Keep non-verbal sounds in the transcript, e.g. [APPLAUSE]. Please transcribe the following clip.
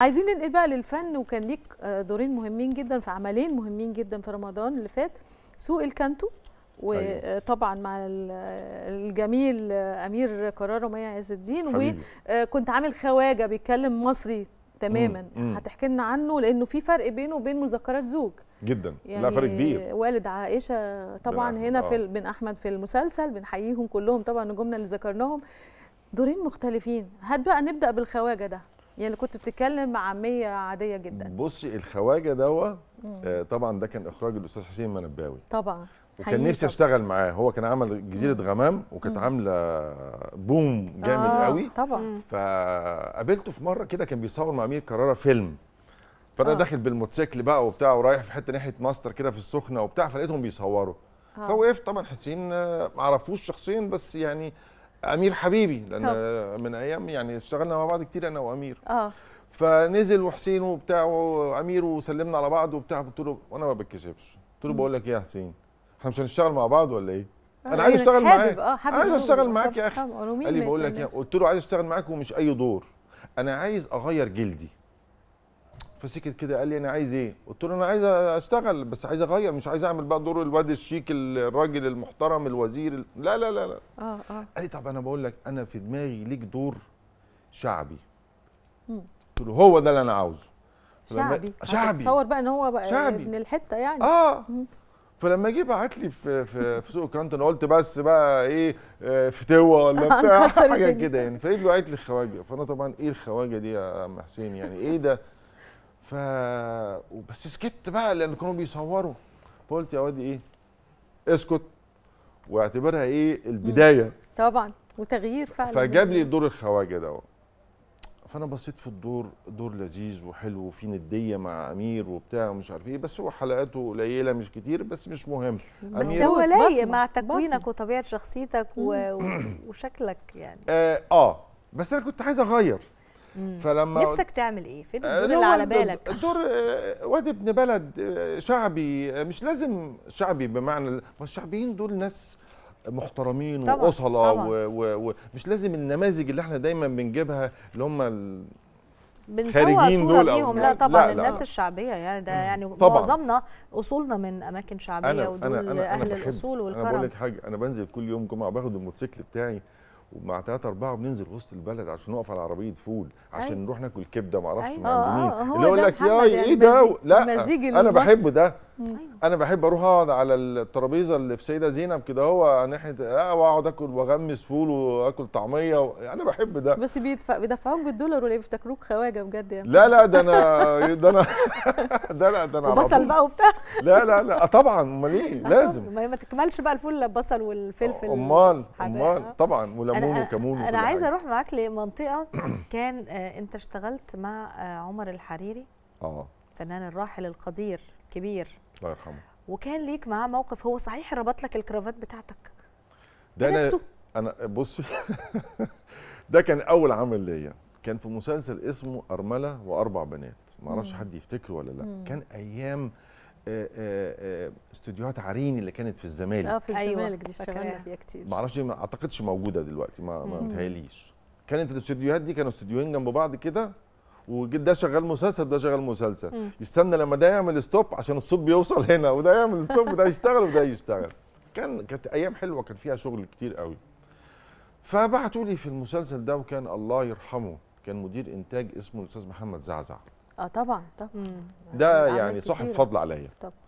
عايزين ننقل بقى للفن وكان ليك آه، دورين مهمين جدا في عملين مهمين جدا في رمضان اللي فات سوق الكانتو أيوة. وطبعا مع الجميل آه، امير قرار ومي عز الدين وكنت آه، عامل خواجه بيتكلم مصري تماما هتحكي لنا عنه لانه في فرق بينه وبين مذكرات زوج جدا يعني لا فرق كبير والد عائشه طبعا هنا هنا في بن احمد في المسلسل بنحييهم كلهم طبعا نجومنا اللي ذكرناهم دورين مختلفين هات بقى نبدا بالخواجه ده يعني كنت بتتكلم مع عاميه عاديه جدا بصي الخواجه دوا آه طبعا ده كان اخراج الاستاذ حسين منباوي طبعا وكان نفسي اشتغل معاه هو كان عمل جزيره غمام وكانت عامله بوم جامد آه قوي طبعا فقابلته في مره كده كان بيصور مع امير كراره فيلم فانا آه. داخل بالموتوسيكل بقى وبتاع ورايح في حته ناحيه ماستر كده في السخنه وبتاع فلقيتهم بيصوروا آه. فوقفت طبعا حسين آه، ما اعرفوش شخصيا بس يعني امير حبيبي لان طب. من ايام يعني اشتغلنا مع بعض كتير انا وامير اه فنزل وحسين وبتاع وامير وسلمنا على بعض وبتاع قلت له وانا ما بتكشفش قلت له بقول لك ايه يا حسين احنا مش هنشتغل مع بعض ولا ايه آه، انا عايز آه، اشتغل معاك آه عايز اشتغل معاك يا اخي قال لي بقول لك إيه؟ قلت له عايز اشتغل معاك ومش اي دور انا عايز اغير جلدي فسكت كده قال لي انا عايز ايه قلت له انا عايز اشتغل بس عايز اغير مش عايز اعمل بقى دور الواد الشيك الراجل المحترم الوزير ال... لا لا لا لا اه اه قال لي طب انا بقول لك انا في دماغي ليك دور شعبي قلت له هو ده اللي انا عاوزه شعبي شعبي تصور بقى ان هو بقى شعبي. ابن الحته يعني اه فلما جه بعت لي في في, في سوق كانت انا قلت بس بقى ايه آه، فتوه ولا [LAUGHS] بتاع حاجه كده يعني فلقيت بعت لي الخواجه فانا طبعا ايه الخواجه دي يا ام حسين يعني ايه ده ف بس سكت بقى لان كانوا بيصوروا فقلت يا وادي ايه اسكت واعتبرها ايه البدايه طبعا وتغيير فعلا فجاب لي دور الخواجه دوت فانا بصيت في الدور دور لذيذ وحلو وفي نديه مع امير وبتاع ومش عارف ايه بس هو حلقاته قليله مش كتير بس مش مهم بس هو لايق مع تكوينك وطبيعه شخصيتك و... وشكلك يعني آه, اه بس انا كنت عايز اغير فلما نفسك تعمل ايه؟ فين الدور اللي على بالك؟ دور آه، واد ابن بلد آه، شعبي آه، مش لازم شعبي بمعنى الشعبيين دول ناس محترمين طبعًا واصله ومش لازم النماذج اللي احنا دايما بنجيبها اللي هم خارجين دول او لا يعني، طبعا لا الناس لا. الشعبيه يعني ده يعني طبعا. معظمنا اصولنا من اماكن شعبيه أنا ودول أنا أنا اهل أنا الاصول والكرم انا بقول لك حاجه انا بنزل كل يوم جمعه باخد الموتوسيكل بتاعي ومع ثلاثة أربعة بننزل وسط البلد عشان نقف على عربية فول عشان أي. نروح ناكل كبدة معرفش أيوة. من عند مين أه، اللي يقول لك يا إيه ده لا أنا بحبه ده أيوة. انا بحب اروح اقعد على الترابيزه اللي في سيده زينب كده هو ناحيه اه واقعد اكل واغمس فول واكل طعميه و... انا بحب ده بس بيدفع بيدفعوك بالدولار ولا إيه؟ بيفتكروك خواجه بجد يعني لا لا ده انا [LAUGHS] ده انا [LAUGHS] ده لا ده انا بصل بقى وبتاع لا لا لا آه، طبعا امال ايه [LAUGHS] لازم ما ما تكملش بقى الفول الا البصل والفلفل امال امال آه. طبعا وليمون وكمون انا عايزه اروح معاك لمنطقه كان آه، انت اشتغلت مع عمر الحريري اه الفنان الراحل القدير الكبير الله يرحمه وكان ليك معاه موقف هو صحيح ربط لك الكرافات بتاعتك ده انا انا بصي [LAUGHS] ده كان اول عمل ليا كان في مسلسل اسمه أرملة وأربع بنات ما أعرفش حد يفتكره ولا لا مم. كان أيام آه، آه، آه، استوديوهات عرين اللي كانت في الزمالك اه في أيوة، الزمالك دي اشتغلنا فيها كتير ما اعرفش ما اعتقدش موجوده دلوقتي ما متهيأليش كانت الاستوديوهات دي كانوا استوديوهين جنب بعض كده وده شغال مسلسل ده شغال مسلسل مم. يستنى لما ده يعمل ستوب عشان الصوت بيوصل هنا وده يعمل ستوب وده يشتغل وده يشتغل كان كانت ايام حلوه كان فيها شغل كتير قوي فبعتوا لي في المسلسل ده وكان الله يرحمه كان مدير انتاج اسمه الاستاذ محمد زعزع اه طبعا طبعا ده يعني صاحب فضل عليا طبعا